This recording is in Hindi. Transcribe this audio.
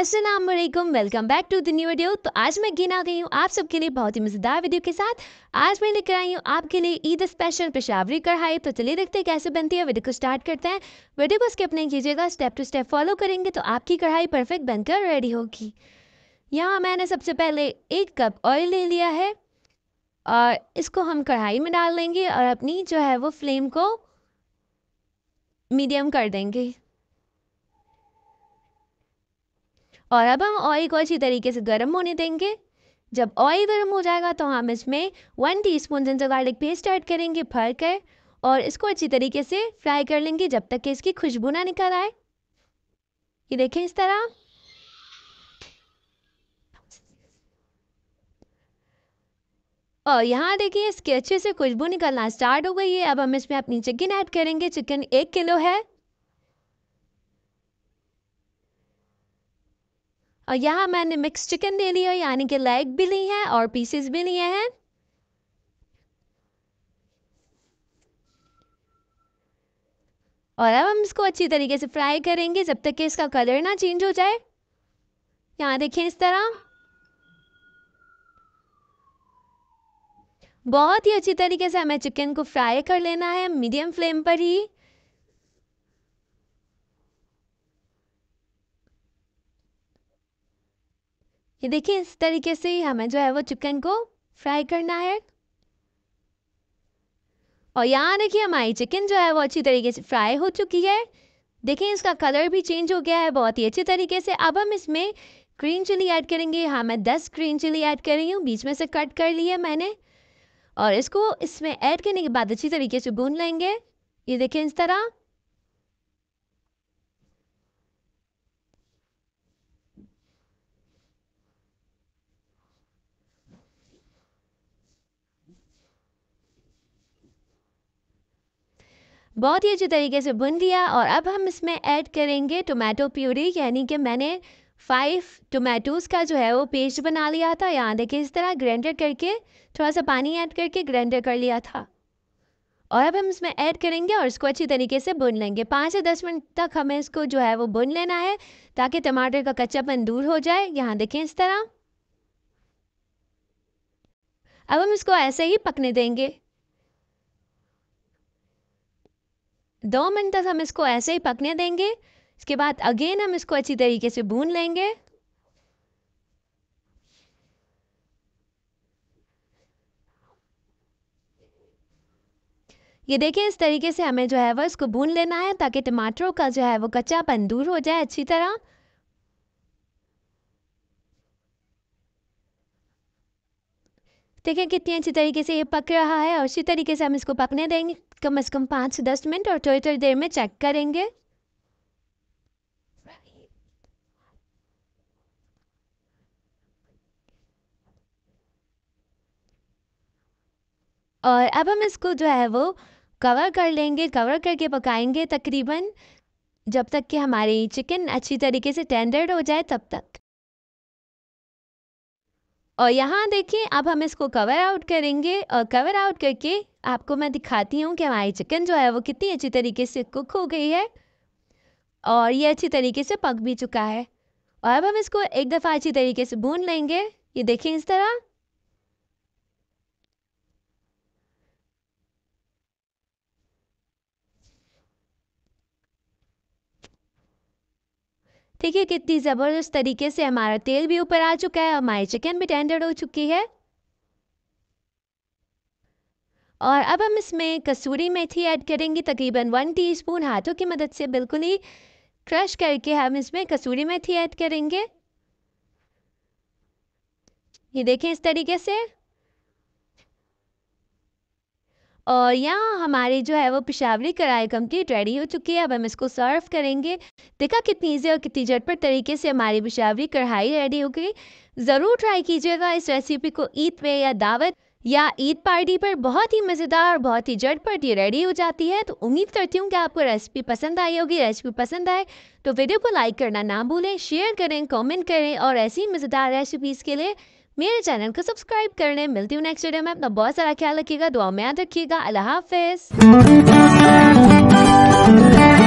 अस्सलाम वालेकुम welcome back to the new video तो आज मैं गिन आ गई हूँ आप सबके लिए बहुत ही मज़ेदार वीडियो के साथ आज मैं लेकर आई हूँ आपके लिए ईद स्पेशल पेशावरी कढ़ाई तो चलिए देखते हैं कैसे बनती है वीडियो को स्टार्ट करते हैं वीडियो को स्किप नहीं कीजिएगा स्टेप टू स्टेप फॉलो करेंगे तो आपकी कढ़ाई परफेक्ट बनकर रेडी होगी यहाँ मैंने सबसे पहले एक कप ऑयल ले लिया है और इसको हम कढ़ाई में डाल लेंगे और अपनी जो है वो फ्लेम को मीडियम कर देंगे और अब हम ऑयल को अच्छी तरीके से गर्म होने देंगे जब ऑयल गर्म हो जाएगा तो हम इसमें one teaspoon ginger garlic paste add करेंगे भर कर और इसको अच्छी तरीके से फ्राई कर लेंगे जब तक कि इसकी खुशबू ना निकल आए ये देखें इस तरह और यहाँ देखिए इसके अच्छे से खुशबू निकलना स्टार्ट हो गई है अब हम इसमें अपनी चिकन ऐड करेंगे चिकन एक किलो है यहाँ मैंने मिक्स चिकन ले लिया यानी कि लेग भी ली है और पीसेस भी लिए हैं और अब हम इसको अच्छी तरीके से फ्राई करेंगे जब तक कि इसका कलर ना चेंज हो जाए यहाँ देखें इस तरह बहुत ही अच्छी तरीके से हमें चिकन को फ्राई कर लेना है मीडियम फ्लेम पर ही ये देखिए इस तरीके से ही हमें जो है वो चिकन को फ्राई करना है और यहाँ देखिए हमारी चिकन जो है वो अच्छी तरीके से फ्राई हो चुकी है देखिए इसका कलर भी चेंज हो गया है बहुत ही अच्छे तरीके से अब हम इसमें ग्रीन चिली ऐड करेंगे हाँ मैं दस ग्रीन चिली ऐड कर रही हूँ बीच में से कट कर लिया मैंने और इसको इसमें ऐड करने के बाद अच्छी तरीके से भून लेंगे ये देखें इस तरह बहुत ही अच्छे तरीके से भुन लिया और अब हम इसमें ऐड करेंगे टोमेटो प्यूरी यानी कि मैंने फाइव टोमेटोज़ का जो है वो पेस्ट बना लिया था यहाँ देखिए इस तरह ग्राइंडर करके थोड़ा सा पानी ऐड करके ग्राइंडर कर लिया था और अब हम इसमें ऐड करेंगे और इसको अच्छी तरीके से भुन लेंगे पाँच से दस मिनट तक हमें इसको जो है वो भुन लेना है ताकि टमाटर का कच्चापन दूर हो जाए यहाँ देखें इस तरह अब हम इसको ऐसे ही पकने देंगे दो मिनट तक हम इसको ऐसे ही पकने देंगे इसके बाद अगेन हम इसको अच्छी तरीके से भून लेंगे ये देखें इस तरीके से हमें जो है वह इसको भून लेना है ताकि टमाटरों का जो है वो कच्चापन दूर हो जाए अच्छी तरह देखें कितनी अच्छी तरीके से ये पक रहा है और इसी तरीके से हम इसको पकने देंगे कम से कम पाँच से दस मिनट और थोड़ी थोड़ी देर में चेक करेंगे और अब हम इसको जो है वो कवर कर लेंगे कवर करके पकाएंगे तकरीबन जब तक कि हमारी चिकन अच्छी तरीके से टेंडर्ड हो जाए तब तक और यहाँ देखिए अब हम इसको कवर आउट करेंगे और कवर आउट करके आपको मैं दिखाती हूँ कि हमारी चिकन जो है वो कितनी अच्छी तरीके से कुक हो गई है और ये अच्छी तरीके से पक भी चुका है और अब हम इसको एक दफ़ा अच्छी तरीके से भून लेंगे ये देखें इस तरह देखिए कितनी ज़बरदस्त तरीके से हमारा तेल भी ऊपर आ चुका है हमारी चिकन भी टेंडर हो चुकी है और अब हम इसमें कसूरी मेथी ऐड करेंगे तकरीबन वन टीस्पून हाथों की मदद से बिल्कुल ही क्रश करके हम इसमें कसूरी मेथी ऐड करेंगे ये देखें इस तरीके से और यहाँ हमारी जो है वो पिशावरी कढ़ाई कम्प्लीट रेडी हो चुकी है अब हम इसको सर्व करेंगे देखा कितनी ईजी और कितनी झटपट तरीके से हमारी पिशावरी कढ़ाई रेडी हो गई ज़रूर ट्राई कीजिएगा इस रेसिपी को ईद पे या दावत या ईद पार्टी पर बहुत ही मज़ेदार और बहुत ही झटपट ये रेडी हो जाती है तो उम्मीद करती हूँ कि आपको रेसिपी पसंद आई होगी रेसिपी पसंद आए तो वीडियो को लाइक करना ना भूलें शेयर करें कमेंट करें और ऐसी मज़ेदार रेसिपीज़ के लिए मेरे चैनल को सब्सक्राइब करने मिलती हूँ नेक्स्ट वीडियो में अपना बहुत सारा ख्याल रखिएगा दुआ में याद रखिएगा अल्लाह हाफिज